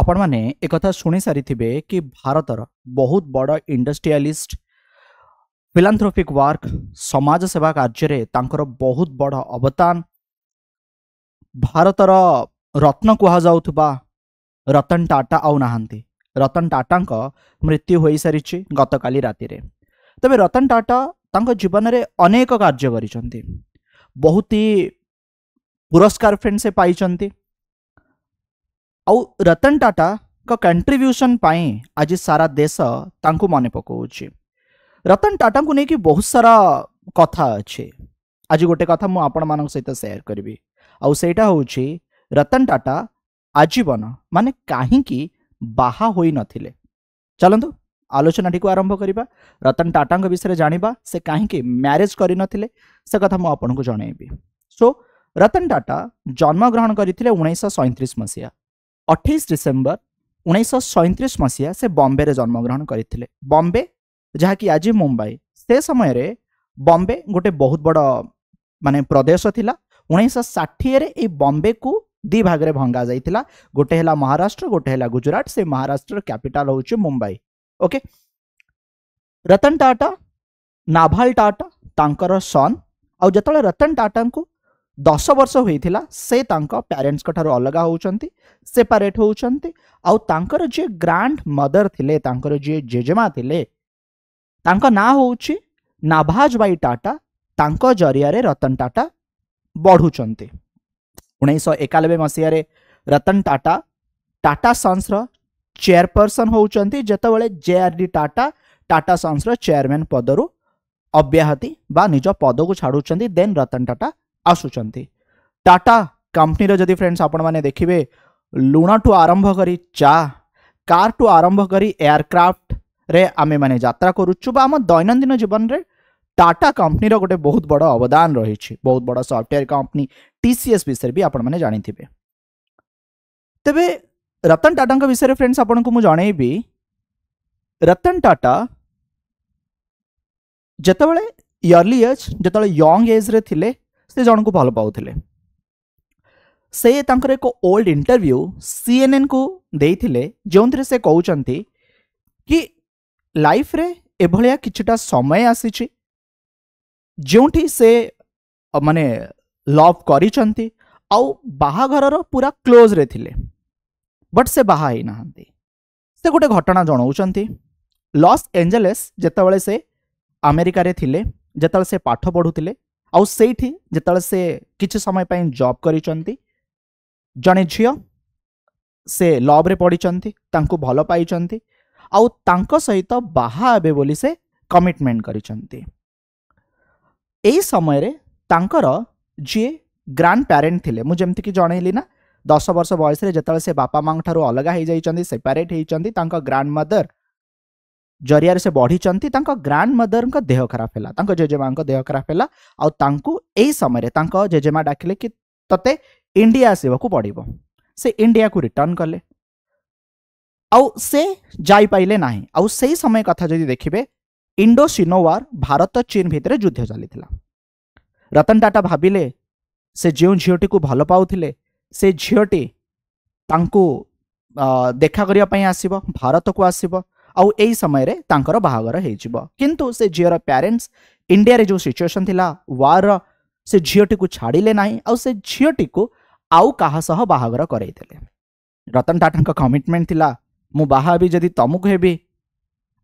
ଆପଣମାନେ ଏକଥା ଶୁଣି ସାରିଥିବେ କି ଭାରତର ବହୁତ ବଡ଼ ଇଣ୍ଡଷ୍ଟ୍ରିଆଲିଷ୍ଟ ଫିଲାନ୍ଥ୍ରୋପିକ୍ ୱାର୍କ ସମାଜ ସେବା କାର୍ଯ୍ୟରେ ତାଙ୍କର ବହୁତ ବଡ଼ ଅବଦାନ ଭାରତର ରତ୍ନ କୁହାଯାଉଥିବା ରତନ ଟାଟା ଆଉ ନାହାନ୍ତି ରତନ ଟାଟାଙ୍କ ମୃତ୍ୟୁ ହୋଇସାରିଛି ଗତକାଲି ରାତିରେ ତେବେ ରତନ ଟାଟା ତାଙ୍କ ଜୀବନରେ ଅନେକ କାର୍ଯ୍ୟ କରିଛନ୍ତି ବହୁତ ହି ପୁରସ୍କାର ଫ୍ରେଣ୍ଡ ସେ ପାଇଛନ୍ତି आउ रतन टाटा का कंट्रीब्यूशन आज सारा देश मन पकाच रतन टाटा को लेकिन बहुत सारा कथा अच्छे आज गोटे कथा मुझे सहित सेयार करी आईटा हूँ रतन टाटा आजीवन माने कहीं बाहा हो नलतु आलोचना टी आरंभ करवा रतन टाटा विषय जानवा से कहीं म्यारेज करता मुझे जनइबी सो रतन टाटा जन्मग्रहण कर सैंतीस मसीहा ଅଠେଇଶ ଡିସେମ୍ବର ଉଣେଇଶହ ସଇଁତିରିଶ ମସିହା ସେ ବମ୍ବେରେ ଜନ୍ମଗ୍ରହଣ କରିଥିଲେ ବମ୍ବେ ଯାହାକି ଆଜି ମୁମ୍ବାଇ ସେ ସମୟରେ ବମ୍ବେ ଗୋଟେ ବହୁତ ବଡ଼ ମାନେ ପ୍ରଦେଶ ଥିଲା ଉଣେଇଶହ ଷାଠିଏରେ ଏଇ ବମ୍ବେକୁ ଦୁଇ ଭାଗରେ ଭଙ୍ଗାଯାଇଥିଲା ଗୋଟେ ହେଲା ମହାରାଷ୍ଟ୍ର ଗୋଟେ ହେଲା ଗୁଜୁରାଟ ସେ ମହାରାଷ୍ଟ୍ରର କ୍ୟାପିଟାଲ ହେଉଛି ମୁମ୍ବାଇ ଓକେ ରତନ ଟାଟା ନାଭାଲ ଟାଟା ତାଙ୍କର ସନ୍ ଆଉ ଯେତେବେଳେ ରତନ ଟାଟାଙ୍କୁ दस वर्ष होता से प्यारेन्ट्स अलग होपरेट होकर जी ग्रांड मदर थे जी जेजेमा थे ना हूँ नाभाज भाई टाटा जरिया रतन टाटा बढ़ुंच उन्नीस एकानबे मसीह रतन टाटा टाटा सन्स रेयरपर्सन होते J R D Tata Tata Sons chairman पदर अव्याहति निज पद को छाड़ देन रतन टाटा ଆସୁଛନ୍ତି ଟାଟା କମ୍ପାନୀର ଯଦି ଫ୍ରେଣ୍ଡସ୍ ଆପଣମାନେ ଦେଖିବେ ଲୁଣଠୁ ଆରମ୍ଭ କରି ଚା କାର୍ଠୁ ଆରମ୍ଭ କରି ଏୟାରକ୍ରାଫ୍ଟରେ ଆମେମାନେ ଯାତ୍ରା କରୁଛୁ ବା ଆମ ଦୈନନ୍ଦିନ ଜୀବନରେ ଟାଟା କମ୍ପାନୀର ଗୋଟେ ବହୁତ ବଡ଼ ଅବଦାନ ରହିଛି ବହୁତ ବଡ଼ software company T C S ବିଷୟରେ ବି ଆପଣମାନେ ଜାଣିଥିବେ ତେବେ ରତନ ଟାଟାଙ୍କ ବିଷୟରେ ଫ୍ରେଣ୍ଡସ୍ ଆପଣଙ୍କୁ ମୁଁ ଜଣେଇବି ରତନ ଟାଟା ଯେତେବେଳେ ଇୟର୍ଲି ଏଜ୍ ଯେତେବେଳେ ୟଙ୍ଗ ଏଜ୍ରେ ଥିଲେ ସେ ଜଣଙ୍କୁ ଭଲ ପାଉଥିଲେ ସେ ତାଙ୍କର ଏକ ଓଲ୍ଡ ଇଣ୍ଟରଭ୍ୟୁ ସିଏନ୍ଏନ୍କୁ ଦେଇଥିଲେ ଯେଉଁଥିରେ ସେ କହୁଛନ୍ତି କି ଲାଇଫ୍ରେ ଏଭଳିଆ କିଛିଟା ସମୟ ଆସିଛି ଯେଉଁଠି ସେ ମାନେ ଲଭ୍ କରିଛନ୍ତି ଆଉ ବାହାଘରର ପୁରା କ୍ଲୋଜ୍ରେ ଥିଲେ ବଟ୍ ସେ ବାହା ହେଇନାହାନ୍ତି ସେ ଗୋଟେ ଘଟଣା ଜଣାଉଛନ୍ତି ଲସ୍ ଏଞ୍ଜେଲେସ୍ ଯେତେବେଳେ ସେ ଆମେରିକାରେ ଥିଲେ ଯେତେବେଳେ ସେ ପାଠ ପଢ଼ୁଥିଲେ ଆଉ ସେଇଠି ଯେତେବେଳେ ସେ କିଛି ସମୟ ପାଇଁ ଜବ୍ କରିଛନ୍ତି ଜଣେ ଝିଅ ସେ ଲବ୍ରେ ପଢ଼ିଛନ୍ତି ତାଙ୍କୁ ଭଲ ପାଇଛନ୍ତି ଆଉ ତାଙ୍କ ସହିତ ବାହା ହେବେ ବୋଲି ସେ କମିଟମେଣ୍ଟ କରିଛନ୍ତି ଏହି ସମୟରେ ତାଙ୍କର ଯିଏ ଗ୍ରାଣ୍ଡ ପ୍ୟାରେଣ୍ଟ ଥିଲେ ମୁଁ ଯେମିତିକି ଜଣେଇଲି ନା ଦଶ ବର୍ଷ ବୟସରେ ଯେତେବେଳେ ସେ ବାପା ମାଆଙ୍କଠାରୁ ଅଲଗା ହେଇଯାଇଛନ୍ତି ସେପାରେଟ୍ ହେଇଛନ୍ତି ତାଙ୍କ ଗ୍ରାଣ୍ଡ ମଦର जरिया से बढ़ी ग्रांड मदर देह खराब है जेजेमा देह खराब है आई समय जेजेमा डाकिले कि तते इंडिया आसवाक पड़ से इंडिया को रिटर्न कले आईपाइले ना आई समय कथा जी देखिए इंडो सिनोवार भारत चीन भितर युद्ध चली रतन टाटा भाविले से जो झीओटी को भल पाते झीटी देखा करने आसव भारत को आसव आउ ए समय रे तांकर बाहागर हेजिबो किंतु से झियर पेरेंट्स इंडिया रे जो सिचुएशन थिला वार से झियटी को छाड़िले नाही आउ से झियटी को आउ कहा सह बाहागर करै देले रतन टाटा का कमिटमेंट थिला मु बाहाबी जदि तमुक हेबी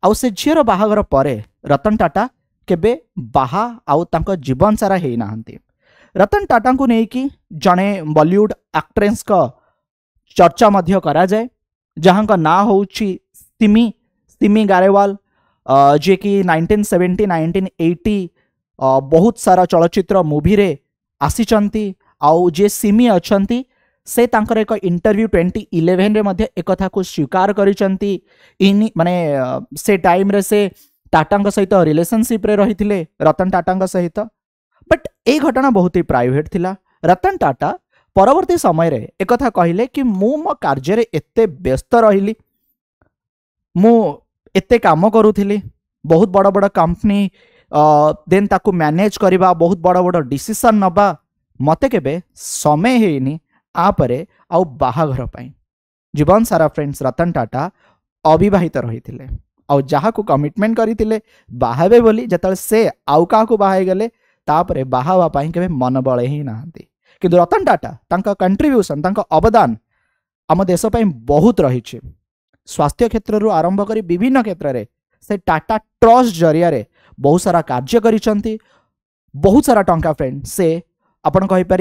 आउ से झियर बाहागर परे रतन टाटा केबे बाहा आउ तांकर जीवन सारा हेई नाहंती रतन टाटा को नहीं कि जड़े बलीउड आक्ट्रेन्स चर्चा करा जाए जहां का ना होची तिमी तिमी गारेवाल uh, जे कि 1970 एटी uh, बहुत सारा चलचित्र मुवि आसी आउ जे अच्छा से तांकर एक इंटरव्यू ट्वेंटी इलेवेन एक स्वीकार कर मानने uh, से टाइम रे से टाटा सहित रिलेसनशिप रही थे रतन टाटा सहित बट ये घटना बहुत ही प्राइट था रतन टाटा परवर्ती समय रे एक कहले कि मु मो कार्य एत व्यस्त रही एत कम करूली बहुत बड़ बड़ कंपनी देन ताकू मैनेज करवा बहुत बड़ बड़ डिशन नवा मत के समय है आपरे आउ बाघर पर जीवन सारा फ्रेंड्स रतन टाटा अविवाहित रही आहाकू कमिटमेंट करते बाहबे बोली जो से आउ का बाहेगले बाहर के मन बल ही ना कि रतन टाटा कंट्रीब्यूशन अवदान आम देश बहुत रही स्वास्थ्य क्षेत्र आरंभ कर विभिन्न क्षेत्र में से टाटा ट्रस्ट जरिया बहुत सारा कार्य कर बहुत सारा टंका फ्रेंड से आपर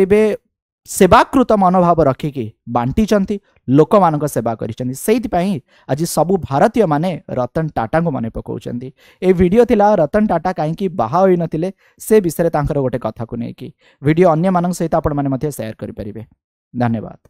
सेवाकृत मनोभाव रखिकी बांटी लोक मानक सेवा कर आज सब भारतीय माने रतन टाटा को मन पकाचं ये वीडियो थिला रतन टाटा कहीं बाहा न से विषय गोटे कथ को लेकिन भिड अन्न मान सहित आपयर करें धन्यवाद